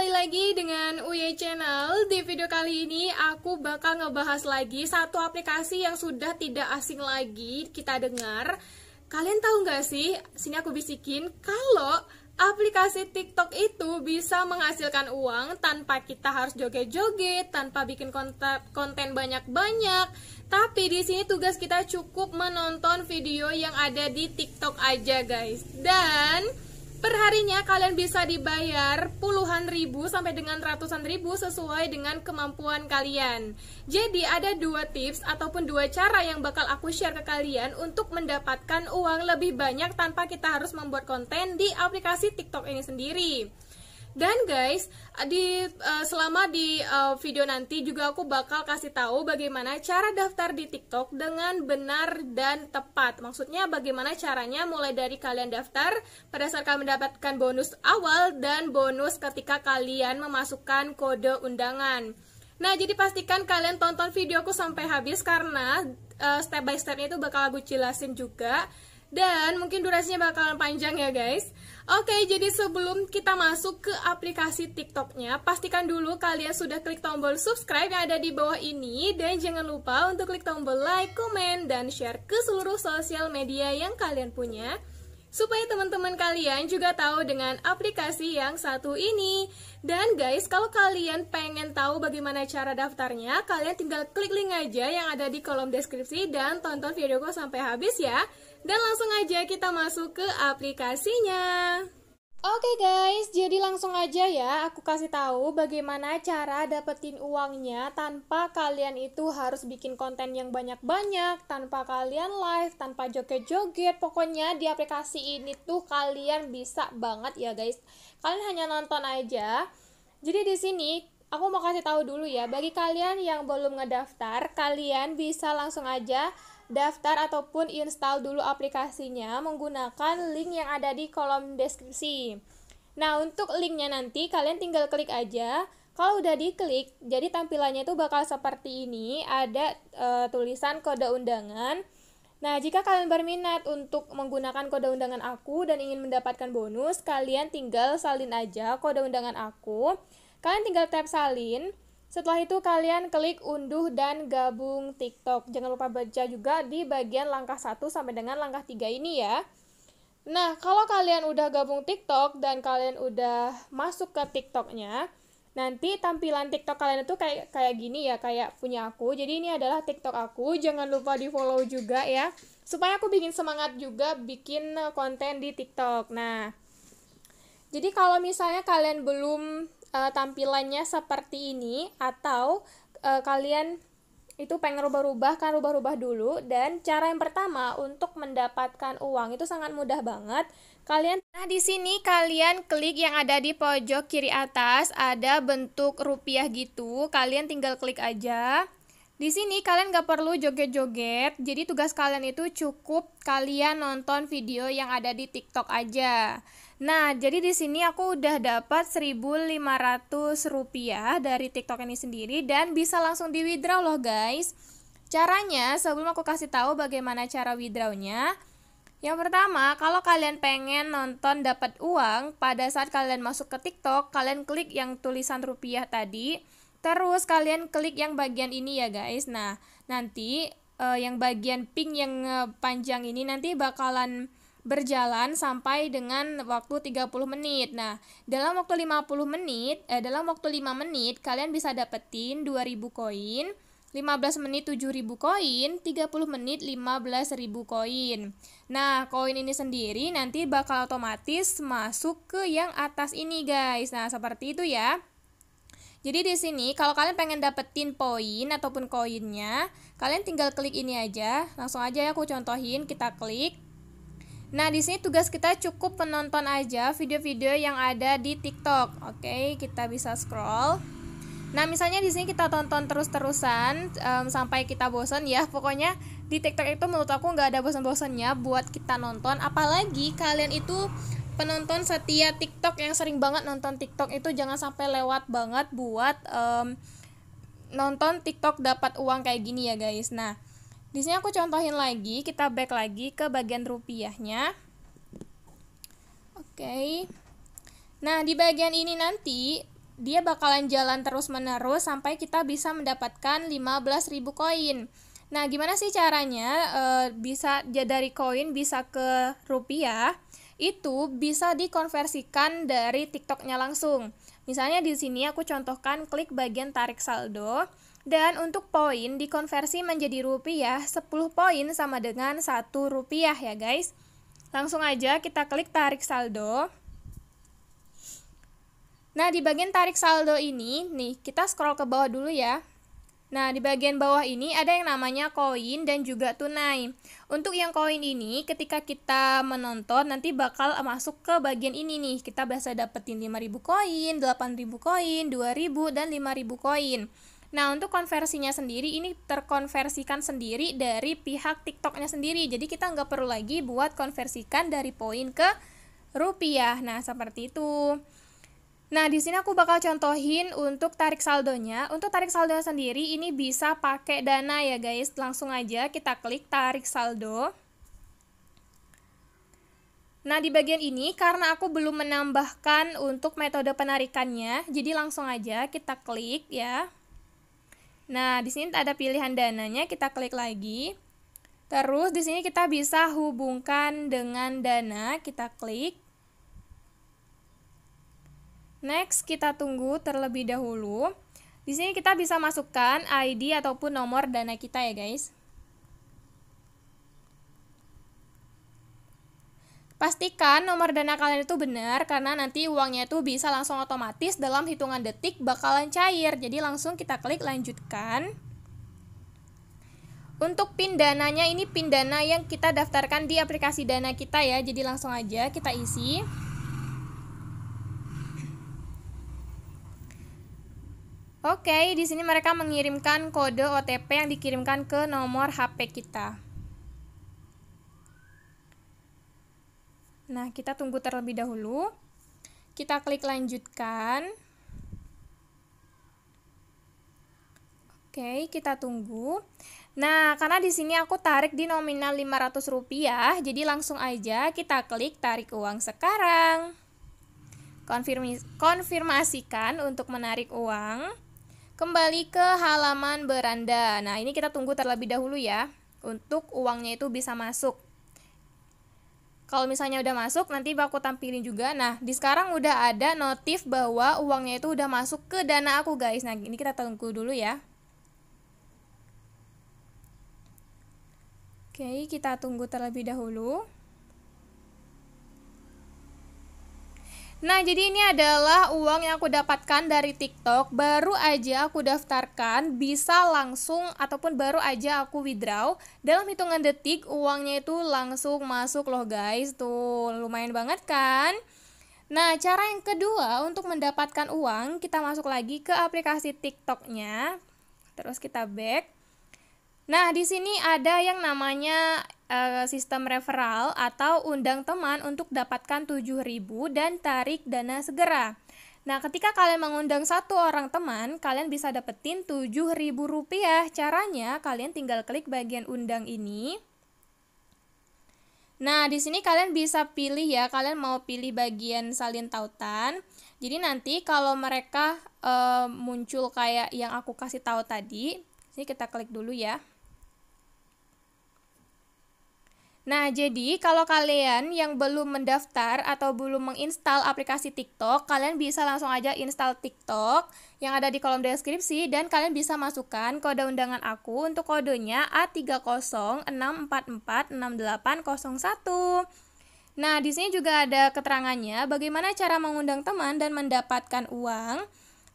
kembali lagi dengan UY Channel. Di video kali ini aku bakal ngebahas lagi satu aplikasi yang sudah tidak asing lagi kita dengar. Kalian tahu gak sih? Sini aku bisikin kalau aplikasi TikTok itu bisa menghasilkan uang tanpa kita harus joget-joget, tanpa bikin konten banyak-banyak. Tapi di sini tugas kita cukup menonton video yang ada di TikTok aja, guys. Dan Perharinya kalian bisa dibayar puluhan ribu sampai dengan ratusan ribu sesuai dengan kemampuan kalian. Jadi ada dua tips ataupun dua cara yang bakal aku share ke kalian untuk mendapatkan uang lebih banyak tanpa kita harus membuat konten di aplikasi TikTok ini sendiri. Dan guys, di uh, selama di uh, video nanti juga aku bakal kasih tahu bagaimana cara daftar di TikTok dengan benar dan tepat. Maksudnya bagaimana caranya mulai dari kalian daftar pada saat mendapatkan bonus awal dan bonus ketika kalian memasukkan kode undangan. Nah, jadi pastikan kalian tonton videoku sampai habis karena uh, step by stepnya itu bakal aku jelasin juga. Dan mungkin durasinya bakalan panjang ya guys. Oke, jadi sebelum kita masuk ke aplikasi TikToknya, pastikan dulu kalian sudah klik tombol subscribe yang ada di bawah ini dan jangan lupa untuk klik tombol like, comment, dan share ke seluruh sosial media yang kalian punya supaya teman-teman kalian juga tahu dengan aplikasi yang satu ini. Dan guys, kalau kalian pengen tahu bagaimana cara daftarnya, kalian tinggal klik link aja yang ada di kolom deskripsi dan tonton videoku sampai habis ya. Dan langsung aja kita masuk ke aplikasinya. Oke okay guys, jadi langsung aja ya aku kasih tahu bagaimana cara dapetin uangnya tanpa kalian itu harus bikin konten yang banyak-banyak, tanpa kalian live, tanpa joget-joget. Pokoknya di aplikasi ini tuh kalian bisa banget ya guys. Kalian hanya nonton aja. Jadi di sini aku mau kasih tahu dulu ya bagi kalian yang belum ngedaftar, kalian bisa langsung aja daftar ataupun install dulu aplikasinya menggunakan link yang ada di kolom deskripsi. Nah, untuk linknya nanti kalian tinggal klik aja. Kalau udah diklik, jadi tampilannya itu bakal seperti ini, ada e, tulisan kode undangan. Nah, jika kalian berminat untuk menggunakan kode undangan aku dan ingin mendapatkan bonus, kalian tinggal salin aja kode undangan aku. Kalian tinggal tap salin. Setelah itu kalian klik unduh dan gabung TikTok. Jangan lupa baca juga di bagian langkah 1 sampai dengan langkah 3 ini ya. Nah, kalau kalian udah gabung TikTok dan kalian udah masuk ke TikToknya, nanti tampilan TikTok kalian itu kayak kayak gini ya, kayak punya aku. Jadi ini adalah TikTok aku. Jangan lupa di-follow juga ya. Supaya aku bikin semangat juga bikin eh, konten di TikTok. Nah, jadi kalau misalnya kalian belum uh, tampilannya seperti ini atau uh, kalian itu pengen rubah-rubah kan rubah-rubah dulu dan cara yang pertama untuk mendapatkan uang itu sangat mudah banget kalian nah di sini kalian klik yang ada di pojok kiri atas ada bentuk rupiah gitu kalian tinggal klik aja di sini kalian gak perlu joget-joget, jadi tugas kalian itu cukup kalian nonton video yang ada di TikTok aja. Nah, jadi di sini aku udah dapat 1.500 rupiah dari TikTok ini sendiri dan bisa langsung di withdraw loh guys. Caranya, sebelum aku kasih tahu bagaimana cara withdrawnya, yang pertama, kalau kalian pengen nonton dapat uang, pada saat kalian masuk ke TikTok, kalian klik yang tulisan rupiah tadi. Terus kalian klik yang bagian ini ya guys. Nah, nanti uh, yang bagian pink yang uh, panjang ini nanti bakalan berjalan sampai dengan waktu 30 menit. Nah, dalam waktu 50 menit, eh, dalam waktu 5 menit kalian bisa dapetin 2000 koin, 15 menit 7000 koin, 30 menit 15000 koin. Nah, koin ini sendiri nanti bakal otomatis masuk ke yang atas ini, guys. Nah, seperti itu ya. Jadi di sini kalau kalian pengen dapetin poin ataupun koinnya, kalian tinggal klik ini aja. Langsung aja ya aku contohin, kita klik. Nah, di sini tugas kita cukup menonton aja video-video yang ada di TikTok. Oke, kita bisa scroll. Nah, misalnya di sini kita tonton terus-terusan um, sampai kita bosan ya. Pokoknya di TikTok itu menurut aku nggak ada bosan-bosannya buat kita nonton. Apalagi kalian itu penonton setia TikTok yang sering banget nonton TikTok itu jangan sampai lewat banget buat um, nonton TikTok dapat uang kayak gini ya guys. Nah, di sini aku contohin lagi, kita back lagi ke bagian rupiahnya. Oke. Okay. Nah, di bagian ini nanti dia bakalan jalan terus-menerus sampai kita bisa mendapatkan 15.000 koin. Nah, gimana sih caranya e, bisa dari koin bisa ke rupiah? itu bisa dikonversikan dari TikToknya langsung. Misalnya di sini aku contohkan klik bagian tarik saldo dan untuk poin dikonversi menjadi rupiah 10 poin sama dengan 1 rupiah ya guys. Langsung aja kita klik tarik saldo. Nah, di bagian tarik saldo ini, nih, kita scroll ke bawah dulu ya. Nah, di bagian bawah ini ada yang namanya koin dan juga tunai. Untuk yang koin ini, ketika kita menonton nanti bakal masuk ke bagian ini nih. Kita biasa dapetin 5000 koin, 8000 koin, 2000 dan 5000 koin. Nah, untuk konversinya sendiri ini terkonversikan sendiri dari pihak TikToknya sendiri. Jadi kita nggak perlu lagi buat konversikan dari poin ke rupiah. Nah, seperti itu. Nah, di sini aku bakal contohin untuk tarik saldonya. Untuk tarik saldo sendiri ini bisa pakai Dana ya, guys. Langsung aja kita klik tarik saldo. Nah, di bagian ini karena aku belum menambahkan untuk metode penarikannya, jadi langsung aja kita klik ya. Nah, di sini ada pilihan dananya, kita klik lagi. Terus di sini kita bisa hubungkan dengan dana, kita klik. Next, kita tunggu terlebih dahulu. Di sini kita bisa masukkan ID ataupun nomor dana kita ya guys. Pastikan nomor dana kalian itu benar karena nanti uangnya itu bisa langsung otomatis dalam hitungan detik bakalan cair. Jadi langsung kita klik lanjutkan. Untuk pin dananya ini pin dana yang kita daftarkan di aplikasi dana kita ya. Jadi langsung aja kita isi. Oke, di sini mereka mengirimkan kode OTP yang dikirimkan ke nomor HP kita. Nah, kita tunggu terlebih dahulu. Kita klik lanjutkan. Oke, kita tunggu. Nah, karena di sini aku tarik di nominal Rp500, jadi langsung aja kita klik tarik uang sekarang. konfirmasikan untuk menarik uang. Kembali ke halaman beranda. Nah, ini kita tunggu terlebih dahulu ya untuk uangnya itu bisa masuk. Kalau misalnya udah masuk, nanti aku tampilin juga. Nah, di sekarang udah ada notif bahwa uangnya itu udah masuk ke dana aku, guys. Nah, ini kita tunggu dulu ya. Oke, kita tunggu terlebih dahulu. Nah, jadi ini adalah uang yang aku dapatkan dari TikTok. Baru aja aku daftarkan, bisa langsung ataupun baru aja aku withdraw. Dalam hitungan detik, uangnya itu langsung masuk loh guys. Tuh, lumayan banget kan? Nah, cara yang kedua untuk mendapatkan uang, kita masuk lagi ke aplikasi TikToknya. Terus kita back. Nah, di sini ada yang namanya uh, sistem referral atau undang teman untuk dapatkan 7000 dan tarik dana segera. Nah, ketika kalian mengundang satu orang teman, kalian bisa dapetin Rp7.000. Caranya, kalian tinggal klik bagian undang ini. Nah, di sini kalian bisa pilih ya, kalian mau pilih bagian salin tautan. Jadi nanti kalau mereka e, muncul kayak yang aku kasih tahu tadi, ini kita klik dulu ya. Nah, jadi kalau kalian yang belum mendaftar atau belum menginstal aplikasi TikTok, kalian bisa langsung aja install TikTok yang ada di kolom deskripsi dan kalian bisa masukkan kode undangan aku untuk kodenya A306446801. Nah, di sini juga ada keterangannya bagaimana cara mengundang teman dan mendapatkan uang.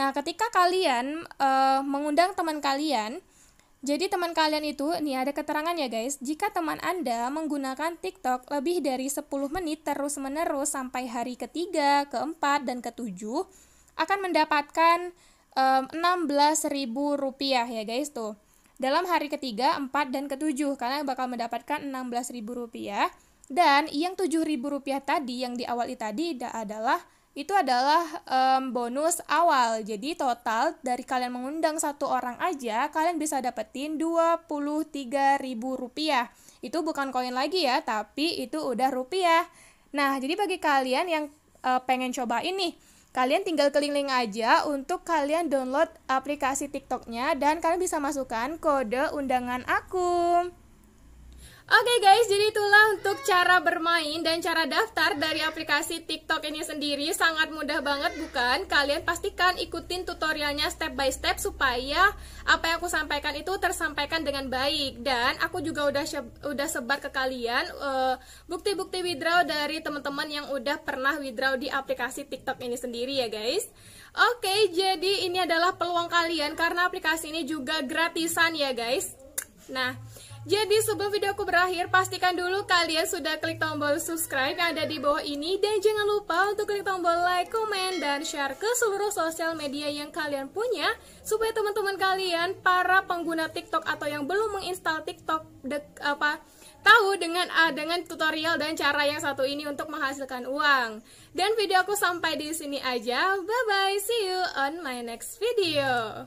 Nah, ketika kalian uh, mengundang teman kalian, jadi teman kalian itu, nih ada keterangannya guys, jika teman Anda menggunakan TikTok lebih dari 10 menit terus-menerus sampai hari ketiga, keempat, dan ketujuh, akan mendapatkan um, 16.000 rupiah ya guys tuh. Dalam hari ketiga, empat, dan ketujuh, karena bakal mendapatkan 16.000 rupiah. Dan yang 7.000 rupiah tadi, yang di awal tadi adalah itu adalah um, bonus awal. Jadi total dari kalian mengundang satu orang aja, kalian bisa dapetin Rp23.000. Itu bukan koin lagi ya, tapi itu udah rupiah. Nah, jadi bagi kalian yang uh, pengen coba ini, kalian tinggal keliling aja untuk kalian download aplikasi TikToknya dan kalian bisa masukkan kode undangan aku. Oke okay guys, jadi itulah untuk cara bermain dan cara daftar dari aplikasi TikTok ini sendiri sangat mudah banget bukan? Kalian pastikan ikutin tutorialnya step by step supaya apa yang aku sampaikan itu tersampaikan dengan baik dan aku juga udah udah sebar ke kalian eh, bukti-bukti uh, withdraw dari teman-teman yang udah pernah withdraw di aplikasi TikTok ini sendiri ya guys. Oke, okay, jadi ini adalah peluang kalian karena aplikasi ini juga gratisan ya guys. Nah, jadi sebelum videoku berakhir, pastikan dulu kalian sudah klik tombol subscribe yang ada di bawah ini dan jangan lupa untuk klik tombol like, komen, dan share ke seluruh sosial media yang kalian punya supaya teman-teman kalian, para pengguna TikTok atau yang belum menginstal TikTok dek, apa tahu dengan ah, dengan tutorial dan cara yang satu ini untuk menghasilkan uang. Dan videoku sampai di sini aja. Bye bye, see you on my next video.